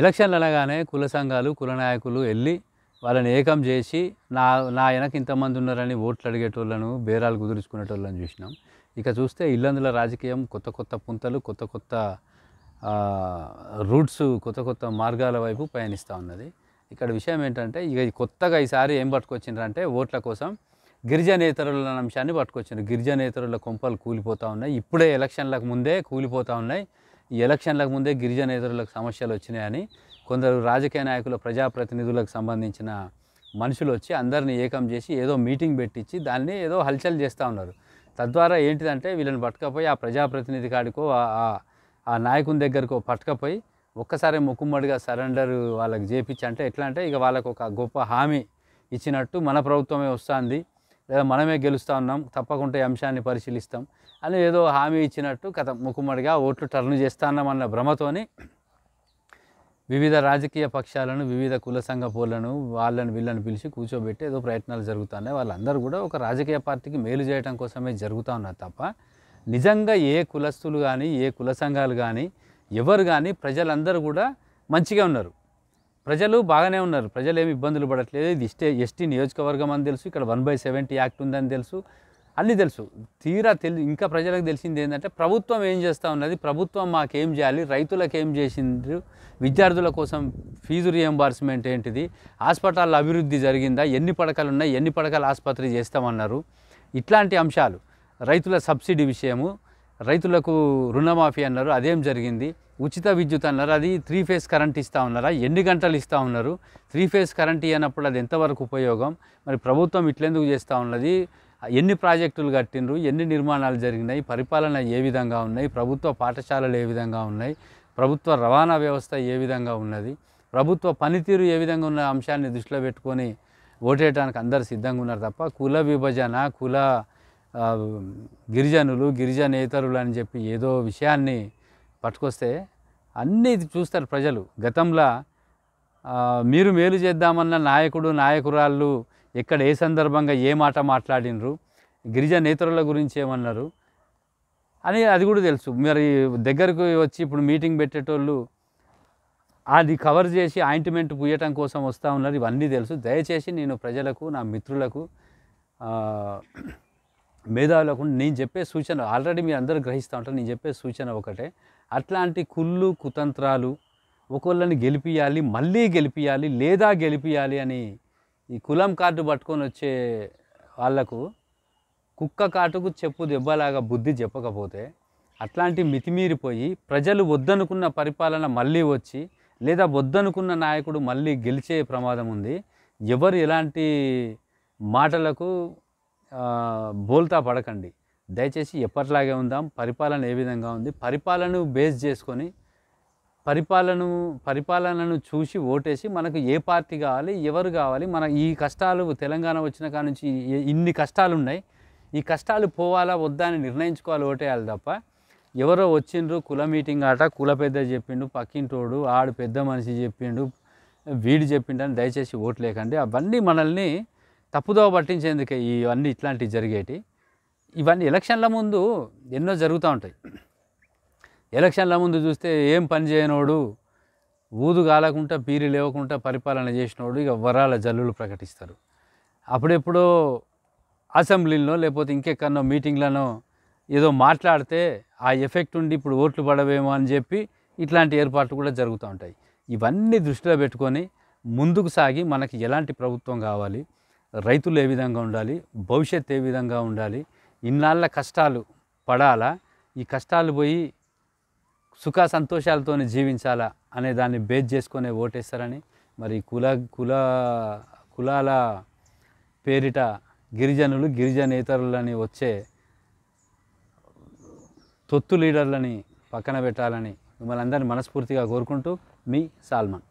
ఎలక్షన్లు అనగానే కుల సంఘాలు కుల నాయకులు వెళ్ళి వాళ్ళని ఏకం చేసి నా నా వెనక ఇంతమంది ఉన్నారని ఓట్లు అడిగేటోళ్ళను బేరాలు కుదుర్చుకునేటోళ్ళని చూసినాం ఇక చూస్తే ఇల్లందుల రాజకీయం కొత్త కొత్త పుంతలు కొత్త కొత్త రూట్స్ కొత్త కొత్త మార్గాల వైపు పయనిస్తూ ఉన్నది ఇక్కడ విషయం ఏంటంటే ఇక కొత్తగా ఈసారి ఏం పట్టుకొచ్చిండ్రంటే ఓట్ల కోసం గిరిజనేతరుల అంశాన్ని పట్టుకొచ్చిన గిరిజనేతరుల కొంపలు కూలిపోతూ ఉన్నాయి ఇప్పుడే ఎలక్షన్లకు ముందే కూలిపోతూ ఉన్నాయి ఈ ఎలక్షన్లకు ముందే గిరిజన ఇతరులకు సమస్యలు వచ్చినాయని కొందరు రాజకీయ నాయకుల ప్రజాప్రతినిధులకు సంబంధించిన మనుషులు వచ్చి అందరిని ఏకం చేసి ఏదో మీటింగ్ పెట్టించి దాన్ని ఏదో హల్చల్ చేస్తూ ఉన్నారు తద్వారా ఏంటిదంటే వీళ్ళని పట్టుకపోయి ఆ ప్రజాప్రతినిధి కాడికో ఆ నాయకుని దగ్గరకో పట్టుకపోయి ఒక్కసారి ముక్కుమ్మడిగా సరెండర్ వాళ్ళకి చేపించి అంటే ఎట్లా అంటే ఇక వాళ్ళకు ఒక గొప్ప హామీ ఇచ్చినట్టు మన ప్రభుత్వమే వస్తుంది లేదా మనమే గెలుస్తూ ఉన్నాం తప్పకుండా ఈ అంశాన్ని పరిశీలిస్తాం అని ఏదో హామీ ఇచ్చినట్టు కథ ముకుమ్మడిగా ఓట్లు టర్న్ చేస్తాన్నామన్న భ్రమతోని వివిధ రాజకీయ పక్షాలను వివిధ కుల సంఘ పోలను వాళ్ళని వీళ్ళని పిలిచి కూర్చోబెట్టి ఏదో ప్రయత్నాలు జరుగుతున్నాయి వాళ్ళందరూ కూడా ఒక రాజకీయ పార్టీకి మేలు చేయడం కోసమే జరుగుతూ ఉన్నారు తప్ప నిజంగా ఏ కులస్తులు కానీ ఏ కుల సంఘాలు కానీ ఎవరు కానీ ప్రజలందరూ కూడా మంచిగా ఉన్నారు ప్రజలు బాగానే ఉన్నారు ప్రజలు ఏమి ఇబ్బందులు పడట్లేదు ఇది ఎస్టీ ఎస్టీ నియోజకవర్గం అని తెలుసు ఇక్కడ వన్ బై సెవెంటీ యాక్ట్ ఉందని తెలుసు అన్నీ తెలుసు తీరా తెలి ఇంకా ప్రజలకు తెలిసింది ఏంటంటే ప్రభుత్వం ఏం చేస్తూ ఉన్నది ప్రభుత్వం మాకేం చేయాలి రైతులకు ఏం చేసిండ్రు విద్యార్థుల కోసం ఫీజు రియంబార్స్మెంట్ ఏంటిది హాస్పిటల్ అభివృద్ధి జరిగిందా ఎన్ని పడకలు ఉన్నాయి ఎన్ని పడకలు ఆసుపత్రి చేస్తామన్నారు ఇట్లాంటి అంశాలు రైతుల సబ్సిడీ విషయము రైతులకు రుణమాఫీ అన్నారు అదేం జరిగింది ఉచిత విద్యుత్ అన్నారు అది త్రీ ఫేజ్ కరెంట్ ఇస్తూ ఉన్నారా ఎన్ని గంటలు ఇస్తూ ఉన్నారు త్రీ ఫేజ్ కరెంట్ ఇవ్వనప్పుడు అది ఎంతవరకు ఉపయోగం మరి ప్రభుత్వం ఇట్లెందుకు చేస్తూ ఉన్నది ఎన్ని ప్రాజెక్టులు కట్టినరు ఎన్ని నిర్మాణాలు జరిగినాయి పరిపాలన ఏ విధంగా ఉన్నాయి ప్రభుత్వ పాఠశాలలు ఏ విధంగా ఉన్నాయి ప్రభుత్వ రవాణా వ్యవస్థ ఏ విధంగా ఉన్నది ప్రభుత్వ పనితీరు ఏ విధంగా ఉన్న అంశాన్ని దృష్టిలో పెట్టుకొని ఓటేయడానికి అందరు సిద్ధంగా ఉన్నారు తప్ప కుల విభజన కుల గిరిజనులు గిరిజనేతరులు అని చెప్పి ఏదో విషయాన్ని పట్టుకొస్తే అన్నీ చూస్తారు ప్రజలు గతంలో మీరు మేలు చేద్దామన్న నాయకుడు నాయకురాళ్ళు ఎక్కడ ఏ సందర్భంగా ఏ మాట మాట్లాడినరు గిరిజ నేతరుల గురించి ఏమన్నారు అని అది కూడా తెలుసు మరి దగ్గరకు వచ్చి ఇప్పుడు మీటింగ్ పెట్టేటోళ్ళు అది కవర్ చేసి ఆయింట్మెంట్ పూయటం కోసం వస్తూ ఉన్నారు ఇవన్నీ తెలుసు దయచేసి నేను ప్రజలకు నా మిత్రులకు మేధావులకు నేను చెప్పే సూచన ఆల్రెడీ మీ అందరూ గ్రహిస్తూ ఉంటారు నేను చెప్పే సూచన ఒకటే అట్లాంటి కుళ్ళు కుతంత్రాలు ఒకళ్ళని గెలిపియాలి మళ్ళీ గెలిపియాలి లేదా గెలిపియాలి అని ఈ కులం కార్డు పట్టుకొని వచ్చే వాళ్లకు కుక్క కాటుకు చెప్పు దెబ్బలాగా బుద్ధి చెప్పకపోతే అట్లాంటి మితిమీరిపోయి ప్రజలు వద్దనుకున్న పరిపాలన మళ్ళీ వచ్చి లేదా వద్దనుకున్న నాయకుడు మళ్ళీ గెలిచే ప్రమాదం ఉంది ఎవరు ఎలాంటి మాటలకు బోల్తా పడకండి దయచేసి ఎప్పటిలాగే ఉందాం పరిపాలన ఏ విధంగా ఉంది పరిపాలనను బేస్ చేసుకొని పరిపాలనను పరిపాలనను చూసి ఓటేసి మనకు ఏ పార్టీ కావాలి ఎవరు కావాలి మన ఈ కష్టాలు తెలంగాణ వచ్చిన కాడ నుంచి ఇన్ని కష్టాలు ఉన్నాయి ఈ కష్టాలు పోవాలా వద్దా అని నిర్ణయించుకోవాలి ఓటేయాలి తప్ప ఎవరో వచ్చిండ్రు కుల మీటింగ్ ఆట కుల పెద్ద చెప్పిండు పక్కింటోడు ఆడు పెద్ద మనిషి చెప్పిండు వీడు చెప్పిండని దయచేసి ఓట్లేకండి అవన్నీ మనల్ని తప్పుదోవ పట్టించేందుకే ఇవన్నీ ఇట్లాంటివి జరిగేటి ఇవన్నీ ఎలక్షన్ల ముందు ఎన్నో జరుగుతూ ఉంటాయి ఎలక్షన్ల ముందు చూస్తే ఏం పని చేయనోడు ఊదు కాలకుండా పీరి లేవకుండా పరిపాలన చేసినోడు ఇక వరాల జల్లులు ప్రకటిస్తారు అప్పుడెప్పుడో అసెంబ్లీలో లేకపోతే ఇంకెక్కడో మీటింగ్లనో ఏదో మాట్లాడితే ఆ ఎఫెక్ట్ ఉండి ఇప్పుడు ఓట్లు పడవేమో అని చెప్పి ఇట్లాంటి ఏర్పాట్లు కూడా జరుగుతూ ఉంటాయి ఇవన్నీ దృష్టిలో పెట్టుకొని ముందుకు సాగి మనకి ఎలాంటి ప్రభుత్వం కావాలి రైతులు ఏ విధంగా ఉండాలి భవిష్యత్ ఏ విధంగా ఉండాలి ఇన్నాళ్ళ కష్టాలు పడాలా ఈ కష్టాలు పోయి సుఖ సంతోషాలతో జీవించాలా అనే దాన్ని బేస్ చేసుకునే ఓటేస్తారని మరి కుల కుల కులాల పేరిట గిరిజనులు గిరిజనేతరులని వచ్చే తొత్తు లీడర్లని పక్కన పెట్టాలని మిమ్మల్ని అందరినీ మనస్ఫూర్తిగా కోరుకుంటూ మీ సాల్మన్